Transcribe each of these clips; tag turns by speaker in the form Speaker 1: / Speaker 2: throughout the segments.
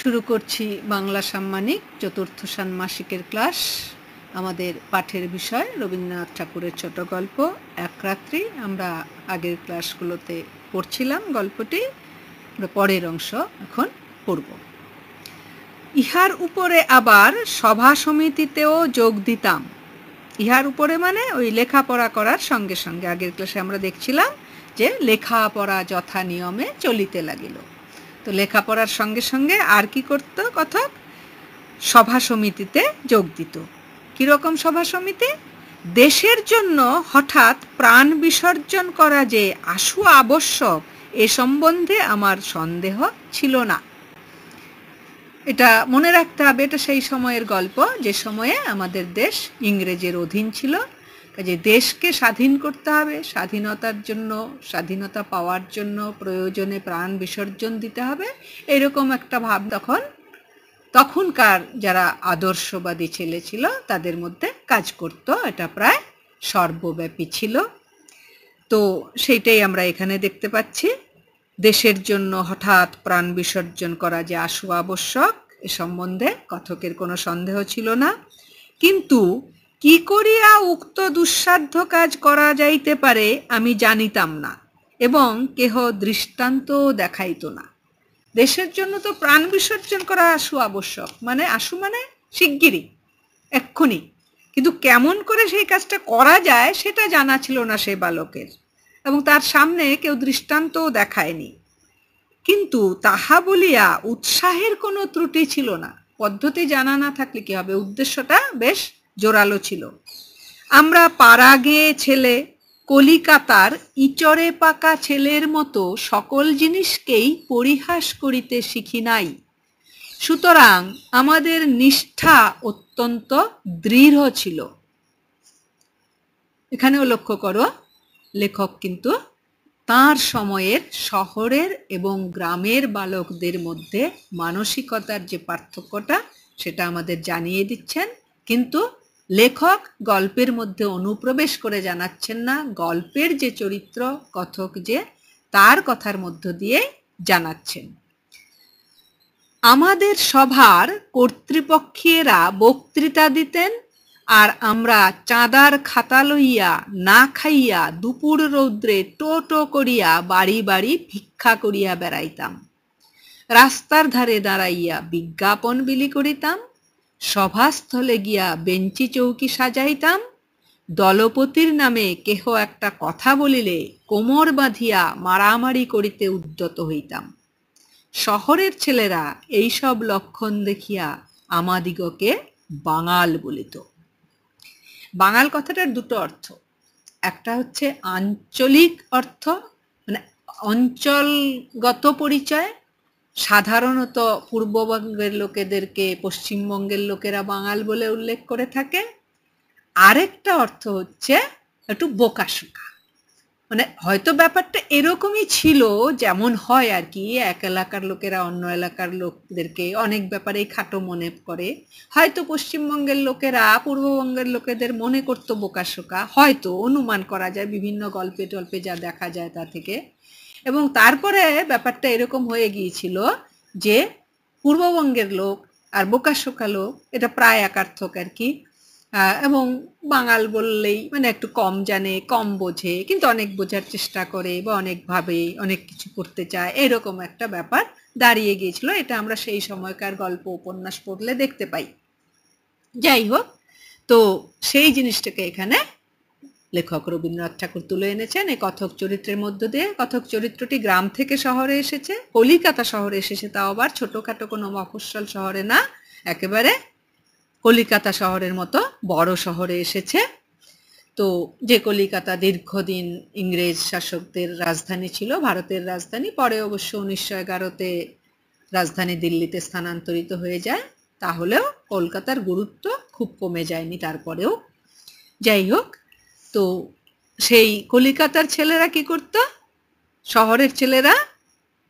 Speaker 1: শুরু করছি বাংলা সাম্মানিক চতুর্থ ষান্মাসিকের ক্লাস আমাদের পাঠের বিষয় রবীন্দ্রনাথ ঠাকুরের ছোট গল্প এক রাত্রি আমরা আগের ক্লাসগুলোতে পড়ছিলাম গল্পটি আমরা পরের অংশ এখন পড়ব ইহার উপরে আবার সভা সমিতিতেও যোগ দিতাম ইহার উপরে মানে ওই লেখাপড়া করার সঙ্গে সঙ্গে আগের ক্লাসে আমরা দেখছিলাম যে লেখাপড়া যথা নিয়মে চলিতে লাগিল তো লেখাপড়ার সঙ্গে সঙ্গে আর কি করত কথক সভা সমিতিতে যোগ দিত কীরকম সভা সমিতি দেশের জন্য হঠাৎ প্রাণ বিসর্জন করা যে আশু আবশ্যক এ সম্বন্ধে আমার সন্দেহ ছিল না এটা মনে রাখতে হবে এটা সেই সময়ের গল্প যে সময়ে আমাদের দেশ ইংরেজের অধীন ছিল কাজে দেশকে স্বাধীন করতে হবে স্বাধীনতার জন্য স্বাধীনতা পাওয়ার জন্য প্রয়োজনে প্রাণ বিসর্জন দিতে হবে এরকম একটা ভাব তখন তখনকার যারা আদর্শবাদী ছেলে ছিল তাদের মধ্যে কাজ করত এটা প্রায় সর্বব্যাপী ছিল তো সেইটাই আমরা এখানে দেখতে পাচ্ছি দেশের জন্য হঠাৎ প্রাণ বিসর্জন করা যে আশু আবশ্যক এ সম্বন্ধে কথকের কোনো সন্দেহ ছিল না কিন্তু কি করিয়া উক্ত দুঃসাধ্য কাজ করা যাইতে পারে আমি জানিতাম না এবং কেহ দৃষ্টান্ত দেখাইত না দেশের জন্য তো প্রাণ বিসর্জন করা আসু আবশ্যক মানে আসু মানে শিগগিরই এক্ষুনি কিন্তু কেমন করে সেই কাজটা করা যায় সেটা জানা ছিল না সেই বালকের এবং তার সামনে কেউ দৃষ্টান্তও দেখায়নি কিন্তু তাহা বলিয়া উৎসাহের কোনো ত্রুটি ছিল না পদ্ধতি জানা না থাকলে কি হবে উদ্দেশ্যটা বেশ জোরালো ছিল আমরা পাড়া গেয়ে ছেলে কলিকাতার ইচরে পাকা ছেলের মতো সকল জিনিসকেই পরিহাস করিতে শিখি নাই সুতরাং আমাদের নিষ্ঠা অত্যন্ত দৃঢ় ছিল এখানেও লক্ষ্য করো লেখক কিন্তু তার সময়ের শহরের এবং গ্রামের বালকদের মধ্যে মানসিকতার যে পার্থক্যটা সেটা আমাদের জানিয়ে দিচ্ছেন কিন্তু লেখক গল্পের মধ্যে অনুপ্রবেশ করে জানাচ্ছেন না গল্পের যে চরিত্র কথক যে তার কথার মধ্য দিয়ে জানাচ্ছেন আমাদের সভার কর্তৃপক্ষেরা বক্তৃতা দিতেন আর আমরা চাঁদার খাতা লইয়া না খাইয়া দুপুর রৌদ্রে টো টো করিয়া বাড়ি বাড়ি ভিক্ষা করিয়া বেড়াইতাম রাস্তার ধারে দাঁড়াইয়া বিজ্ঞাপন বিলি করিতাম সভাস্থলে গিয়া বেঞ্চি চৌকি সাজাইতাম দলপতির নামে কেহ একটা কথা বলিলে কোমর বাঁধিয়া মারামারি করিতে উদ্যত হইতাম শহরের ছেলেরা এইসব লক্ষণ দেখিয়া আমাদিগকে বাঙাল বলিত বাঙাল কথাটার দুটো অর্থ একটা হচ্ছে আঞ্চলিক অর্থ মানে অঞ্চলগত পরিচয় সাধারণত পূর্ববঙ্গের লোকেদেরকে পশ্চিমবঙ্গের লোকেরা বাঙাল বলে উল্লেখ করে থাকে আরেকটা অর্থ হচ্ছে একটু বোকাশোকা মানে হয়তো ব্যাপারটা এরকমই ছিল যেমন হয় আর কি এক এলাকার লোকেরা অন্য এলাকার লোকদেরকে অনেক ব্যাপারেই খাটো মনে করে হয়তো পশ্চিমবঙ্গের লোকেরা পূর্ববঙ্গের লোকেদের মনে করতো বোকাশোকা হয়তো অনুমান করা যায় বিভিন্ন গল্পে টল্পে যা দেখা যায় তা থেকে এবং তারপরে ব্যাপারটা এরকম হয়ে গিয়েছিল যে পূর্ববঙ্গের লোক আর বোকাশোকা লোক এটা প্রায় একার্থক আর কি এবং বাঙাল বললেই মানে একটু কম জানে কম বোঝে কিন্তু অনেক বোঝার চেষ্টা করে বা অনেকভাবে অনেক কিছু করতে চায় এরকম একটা ব্যাপার দাঁড়িয়ে গিয়েছিল এটা আমরা সেই সময়কার গল্প উপন্যাস পড়লে দেখতে পাই যাই হোক তো সেই জিনিসটাকে এখানে লেখক রবীন্দ্রনাথ ঠাকুর তুলে এনেছেন এই কথক চরিত্রের মধ্য দিয়ে কথক চরিত্রটি গ্রাম থেকে শহরে এসেছে কলিকাতা শহরে এসেছে তাও আবার ছোটখাটো কোনো মফস্বল শহরে না একেবারে কলিকাতা শহরের মতো বড় শহরে এসেছে তো যে কলিকাতা দীর্ঘদিন ইংরেজ শাসকদের রাজধানী ছিল ভারতের রাজধানী পরে অবশ্য উনিশশো এগারোতে রাজধানী দিল্লিতে স্থানান্তরিত হয়ে যায় তাহলেও কলকাতার গুরুত্ব খুব কমে যায়নি তারপরেও যাই হোক তো সেই কলিকাতার ছেলেরা কি করত শহরের ছেলেরা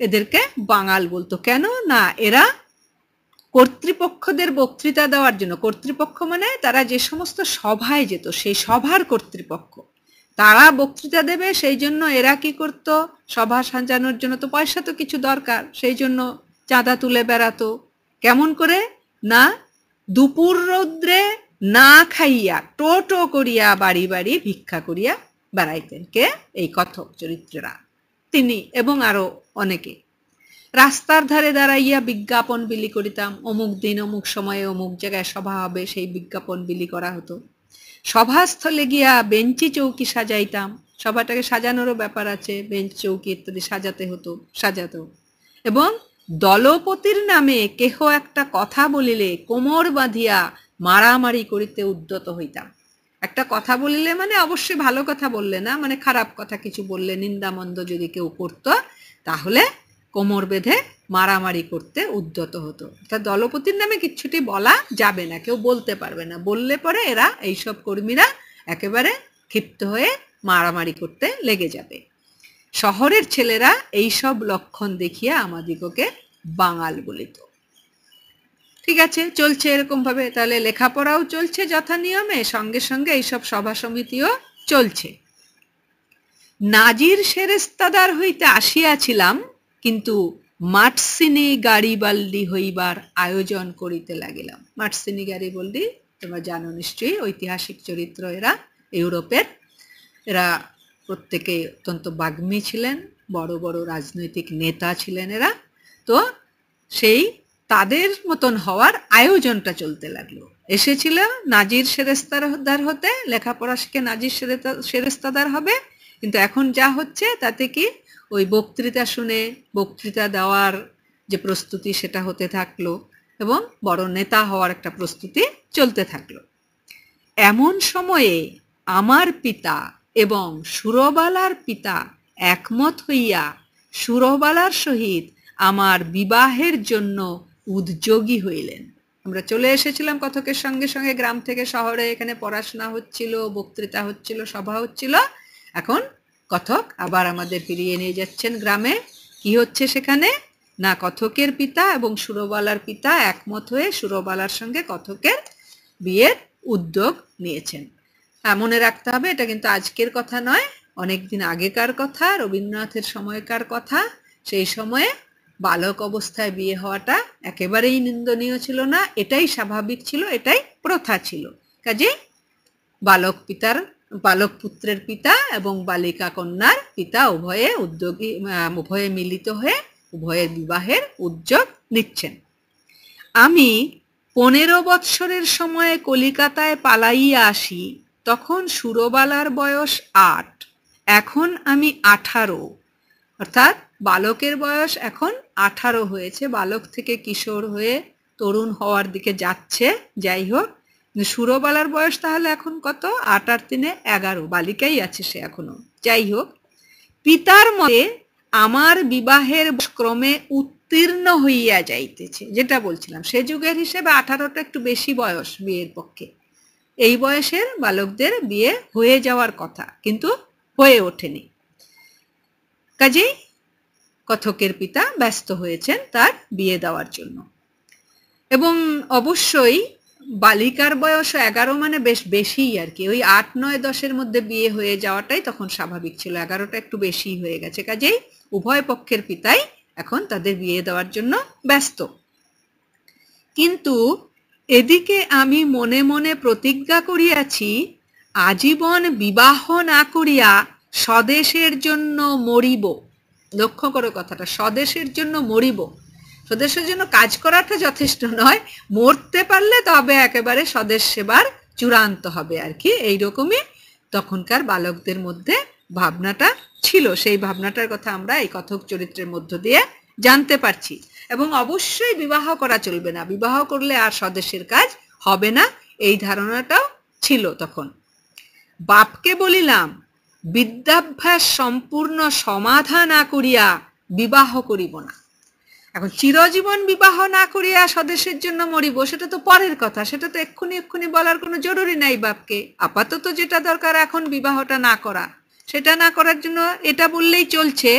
Speaker 1: এদেরকে বাঙাল বলতো কেন না এরা কর্তৃপক্ষদের বক্তৃতা দেওয়ার জন্য কর্তৃপক্ষ মানে তারা যে সমস্ত সভায় যেত সেই সভার কর্তৃপক্ষ তারা বক্তৃতা দেবে সেই জন্য এরা কি করত সভা সাজানোর জন্য তো পয়সা তো কিছু দরকার সেই জন্য চাঁদা তুলে বেড়াতো কেমন করে না দুপুর রৌদ্রে না খাইয়া টোটো করিয়া বাড়ি বাড়ি ভিক্ষা করিয়া বেড়াইতেন কে এই কথক চরিত্ররা তিনি এবং আরো অনেকে রাস্তার ধারে দাঁড়াইয়া বিজ্ঞাপন বিলি করিতাম অমুক দিন অমুক সময়ে অমুক জায়গায় সভা হবে সেই বিজ্ঞাপন বিলি করা হতো সভাস্থলে গিয়া বেঞ্চি চৌকি সাজাইতাম সভাটাকে সাজানোরও ব্যাপার আছে বেঞ্চ চৌকি ইত্যাদি সাজাতে হতো সাজাতো এবং দলপতির নামে কেহ একটা কথা বলিলে কোমর বাঁধিয়া মারামারি করিতে উদ্যত হইতাম একটা কথা বলিলে মানে অবশ্যই ভালো কথা বললে না মানে খারাপ কথা কিছু বললে নিন্দামন্দ যদি কেউ করত তাহলে কোমর বেঁধে মারামারি করতে উদ্যত হতো অর্থাৎ দলপতির নামে কিচ্ছুটি বলা যাবে না কেউ বলতে পারবে না বললে পরে এরা এইসব কর্মীরা একেবারে ক্ষিপ্ত হয়ে মারামারি করতে লেগে যাবে শহরের ছেলেরা এইসব লক্ষণ দেখিয়া আমাদিগকে বাঙাল বলিত ঠিক আছে চলছে এরকমভাবে তাহলে লেখাপড়াও চলছে যথা নিয়মে সঙ্গে সঙ্গে এইসব সভা সমিতিও চলছে নাজির সেরেস্তাদার হইতে আসিয়াছিলাম কিন্তু মাটসিনি গাড়িবাল্ডি হইবার আয়োজন করিতে লাগিলাম মাটসিনি গাড়িবাল্ডি তোমরা জানো নিশ্চয়ই ঐতিহাসিক চরিত্র এরা ইউরোপের এরা প্রত্যেকে অত্যন্ত বাগ্মী ছিলেন বড় বড় রাজনৈতিক নেতা ছিলেন এরা তো সেই তাদের মতন হওয়ার আয়োজনটা চলতে লাগলো এসেছিলাম নাজির সেরেস্তাদার হতে লেখাপড়া শিখে নাজির সেরেস্তাদার হবে কিন্তু এখন যা হচ্ছে তাতে কি ওই বক্তৃতা শুনে বক্তৃতা দেওয়ার যে প্রস্তুতি সেটা হতে থাকলো এবং বড় নেতা হওয়ার একটা প্রস্তুতি চলতে থাকলো এমন সময়ে আমার পিতা এবং সুরবালার পিতা একমত হইয়া সুরবালার সহিত আমার বিবাহের জন্য উদ্যোগী হইলেন আমরা চলে এসেছিলাম কথকের সঙ্গে সঙ্গে গ্রাম থেকে শহরে এখানে পড়াশোনা হচ্ছিল বক্তৃতা হচ্ছিল সভা হচ্ছিল এখন কথক আবার আমাদের ফিরিয়ে নিয়ে যাচ্ছেন গ্রামে কি হচ্ছে সেখানে না কথকের পিতা এবং সুরবালার পিতা একমত হয়ে সুরবালার সঙ্গে কথকের বিয়ের উদ্যোগ নিয়েছেন হ্যাঁ মনে রাখতে হবে এটা কিন্তু আজকের কথা নয় অনেকদিন আগেকার কথা রবীন্দ্রনাথের সময়কার কথা সেই সময়ে বালক অবস্থায় বিয়ে হওয়াটা একেবারেই নিন্দনীয় ছিল না এটাই স্বাভাবিক ছিল এটাই প্রথা ছিল কাজে বালক পিতার বালক পুত্রের পিতা এবং বালিকা কন্যার পিতা উভয়ে উদ্যোগী উভয়ে মিলিত হয়ে উভয়ের বিবাহের উদ্যোগ নিচ্ছেন আমি পনেরো বৎসরের সময়ে কলিকাতায় পালাইয়া আসি তখন সুরবালার বয়স আট এখন আমি আঠারো অর্থাৎ বালকের বয়স এখন আঠারো হয়েছে বালক থেকে কিশোর হয়ে তরুণ হওয়ার দিকে যাচ্ছে যাই হোক সুরবালার বয়স তাহলে এখন কত আট আর তিনে এগারো বালিকাই আছে সে এখনো যাই হোক পিতার মতে আমার বিবাহের ক্রমে উত্তীর্ণ হইয়া যাইতেছে যেটা বলছিলাম সে যুগের হিসেবে আঠারোটা একটু বেশি বয়স বিয়ের পক্ষে এই বয়সের বালকদের বিয়ে হয়ে যাওয়ার কথা কিন্তু হয়ে ওঠেনি কাজেই কথকের পিতা ব্যস্ত হয়েছেন তার বিয়ে দেওয়ার জন্য এবং অবশ্যই বালিকার বয়স এগারো মানে বেশ বেশিই আর কি ওই আট নয় দশের মধ্যে বিয়ে হয়ে যাওয়াটাই তখন স্বাভাবিক ছিল এগারোটা একটু বেশি হয়ে গেছে কাজেই উভয় পক্ষের পিতাই এখন তাদের বিয়ে দেওয়ার জন্য ব্যস্ত কিন্তু এদিকে আমি মনে মনে প্রতিজ্ঞা করিয়াছি আজীবন বিবাহ না করিয়া স্বদেশের জন্য মরিব লক্ষ্য করো কথাটা স্বদেশের জন্য মরিব স্বদেশের জন্য কাজ করাটা যথেষ্ট নয় মরতে পারলে তবে একেবারে স্বদেশ সেবার চূড়ান্ত হবে আর কি এইরকমই তখনকার বালকদের মধ্যে ভাবনাটা ছিল সেই ভাবনাটার কথা আমরা এই কথক চরিত্রের মধ্য দিয়ে জানতে পারছি এবং অবশ্যই বিবাহ করা চলবে না বিবাহ করলে আর স্বদেশের কাজ হবে না এই ধারণাটাও ছিল তখন বাপকে বলিলাম বিদ্যাভ্যাস সম্পূর্ণ সমাধা না করিয়া বিবাহ করিব না এখন চিরজীবন বিবাহ না করিয়া স্বদেশের জন্য মরিব সেটা তো পরের কথা সেটা তো এক্ষুনি এক্ষুনি বলার কোনো জরুরি নাই বাপকে আপাতত যেটা দরকার এখন বিবাহটা না করা সেটা না করার জন্য এটা বললেই চলছে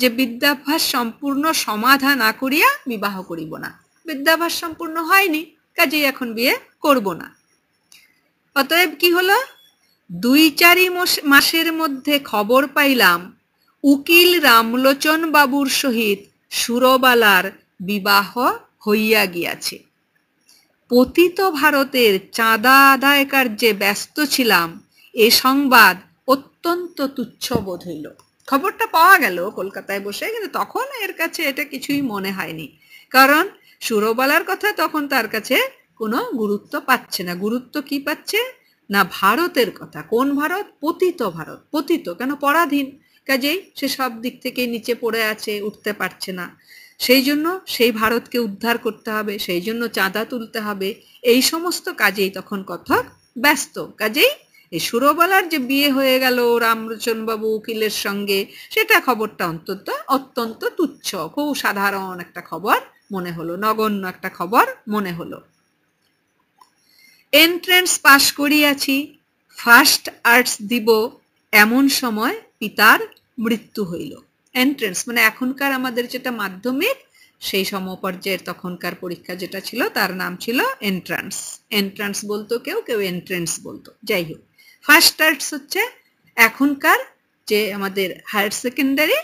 Speaker 1: যে বিদ্যাভ্যাস সম্পূর্ণ সমাধা না করিয়া বিবাহ করিব না বিদ্যাভ্যাস সম্পূর্ণ হয়নি কাজেই এখন বিয়ে করব না অতএব কি হলো দুই চারি মাসের মধ্যে খবর পাইলাম উকিল রামলোচন বাবুর সহিত সুরবালার বিবাহ হইয়া গিয়াছে পতিত ভারতের চাঁদা আদায় কার্যে ব্যস্ত ছিলাম এ সংবাদ অত্যন্ত তুচ্ছ বোধ হইল খবরটা পাওয়া গেল কলকাতায় বসে কিন্তু তখন এর কাছে এটা কিছুই মনে হয়নি কারণ সুরবালার কথা তখন তার কাছে কোনো গুরুত্ব পাচ্ছে না গুরুত্ব কি পাচ্ছে না ভারতের কথা কোন ভারত পতিত ভারত পতিত কেন পরাধীন কাজেই সে সব দিক থেকে নিচে পড়ে আছে উঠতে পারছে না সেই জন্য সেই ভারতকে উদ্ধার করতে হবে সেই জন্য চাঁদা তুলতে হবে এই সমস্ত কাজেই তখন কথক ব্যস্ত কাজেই এই সুরবলার যে বিয়ে হয়ে গেল রামলোচনবাবু উকিলের সঙ্গে সেটা খবরটা অন্তত অত্যন্ত তুচ্ছ খুব সাধারণ একটা খবর মনে হলো নগণ্য একটা খবর মনে হলো এন্ট্রেন্স পাশ করিয়াছি ফার্স্ট আর্টস দিব এমন সময় পিতার মৃত্যু হইল এন্ট্রেন্স মানে এখনকার আমাদের যেটা মাধ্যমিক সেই সমপর্যায়ের তখনকার পরীক্ষা যেটা ছিল তার নাম ছিল এন্ট্রান্স এন্ট্রান্স বলতো কেউ কেউ এন্ট্রেন্স বলতো যাই হোক ফার্স্ট আর্টস হচ্ছে এখনকার যে আমাদের হায়ার সেকেন্ডারি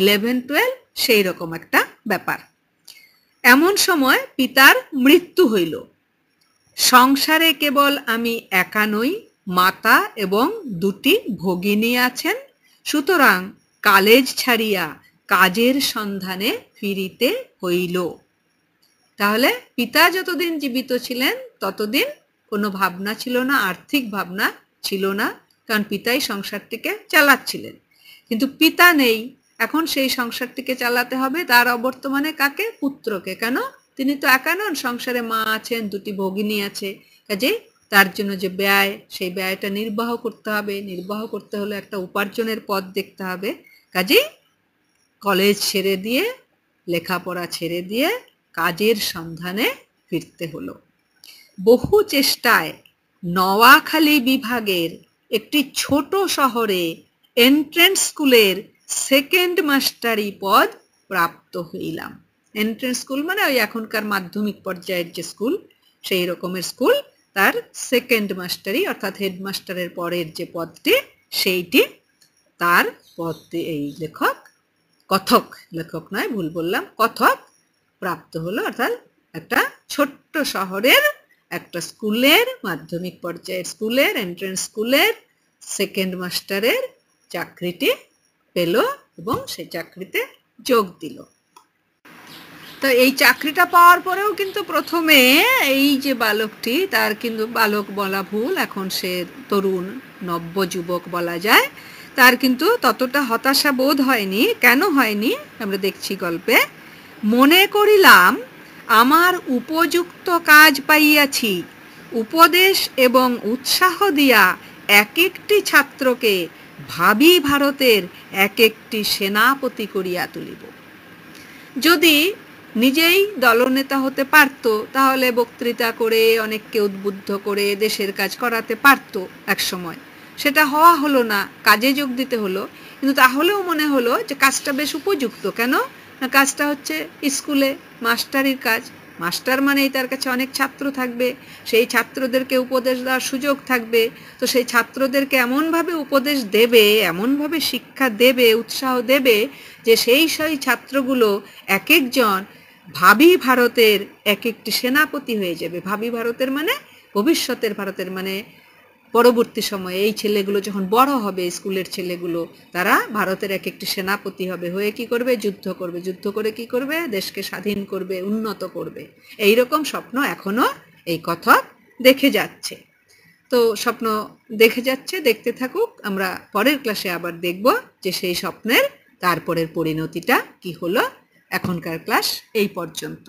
Speaker 1: ইলেভেন টুয়েলভ সেই রকম একটা ব্যাপার এমন সময় পিতার মৃত্যু হইল সংসারে কেবল আমি একা নই মাতা এবং দুটি ভগিনী আছেন সুতরাং কালেজ ছাড়িয়া কাজের সন্ধানে ফিরিতে হইল তাহলে পিতা যতদিন জীবিত ছিলেন ততদিন কোনো ভাবনা ছিল না আর্থিক ভাবনা ছিল না কারণ পিতাই সংসারটিকে চালাচ্ছিলেন কিন্তু পিতা নেই এখন সেই সংসারটিকে চালাতে হবে তার অবর্তমানে কাকে পুত্রকে কেন তিনি তো একা নন সংসারে মা আছেন দুটি ভগিনী আছে কাজে তার জন্য যে ব্যয় সেই ব্যয়টা নির্বাহ করতে হবে নির্বাহ করতে হলে একটা উপার্জনের পথ দেখতে হবে কাজেই কলেজ ছেড়ে দিয়ে লেখাপড়া ছেড়ে দিয়ে কাজের সন্ধানে ফিরতে হলো বহু চেষ্টায় নওয়াখালী বিভাগের একটি ছোট শহরে এন্ট্রেন্স স্কুলের সেকেন্ড মাস্টারি পদ প্রাপ্ত হইলাম এন্ট্রেন্স স্কুল মানে ওই এখনকার মাধ্যমিক পর্যায়ের যে স্কুল সেই রকমের স্কুল তার সেকেন্ড মাস্টারই অর্থাৎ হেডমাস্টারের পরের যে পদটি সেইটি তার পদটি এই লেখক কথক লেখক নয় ভুল বললাম কথক প্রাপ্ত হলো অর্থাৎ একটা ছোট্ট শহরের একটা স্কুলের মাধ্যমিক পর্যায়ের স্কুলের এন্ট্রেন্স স্কুলের সেকেন্ড মাস্টারের চাকরিটি পেল এবং সে চাকরিতে যোগ দিল তো এই চাকরিটা পাওয়ার পরেও কিন্তু প্রথমে এই যে বালকটি তার কিন্তু বালক বলা ভুল এখন সে তরুণ নব্য যুবক বলা যায় তার কিন্তু ততটা হতাশা বোধ হয়নি কেন হয়নি আমরা দেখছি গল্পে মনে করিলাম আমার উপযুক্ত কাজ পাইয়াছি উপদেশ এবং উৎসাহ দিয়া এক একটি ছাত্রকে ভাবি ভারতের এক একটি সেনাপতি করিয়া তুলিব যদি নিজেই দলনেতা হতে পারত তাহলে বক্তৃতা করে অনেককে উদ্বুদ্ধ করে দেশের কাজ করাতে পারত সময় সেটা হওয়া হলো না কাজে যোগ দিতে হলো কিন্তু তাহলেও মনে হলো যে কাজটা বেশ উপযুক্ত কেন না কাজটা হচ্ছে স্কুলে মাস্টারির কাজ মাস্টার মানেই তার কাছে অনেক ছাত্র থাকবে সেই ছাত্রদেরকে উপদেশ দেওয়ার সুযোগ থাকবে তো সেই ছাত্রদেরকে এমনভাবে উপদেশ দেবে এমনভাবে শিক্ষা দেবে উৎসাহ দেবে যে সেই সেই ছাত্রগুলো এক একজন ভাবি ভারতের এক একটি সেনাপতি হয়ে যাবে ভাবি ভারতের মানে ভবিষ্যতের ভারতের মানে পরবর্তী সময়ে এই ছেলেগুলো যখন বড় হবে স্কুলের ছেলেগুলো তারা ভারতের এক একটি সেনাপতি হবে হয়ে কি করবে যুদ্ধ করবে যুদ্ধ করে কি করবে দেশকে স্বাধীন করবে উন্নত করবে এই রকম স্বপ্ন এখনো এই কথক দেখে যাচ্ছে তো স্বপ্ন দেখে যাচ্ছে দেখতে থাকুক আমরা পরের ক্লাসে আবার দেখব যে সেই স্বপ্নের তারপরের পরিণতিটা কি হলো এখনকার ক্লাস এই পর্যন্ত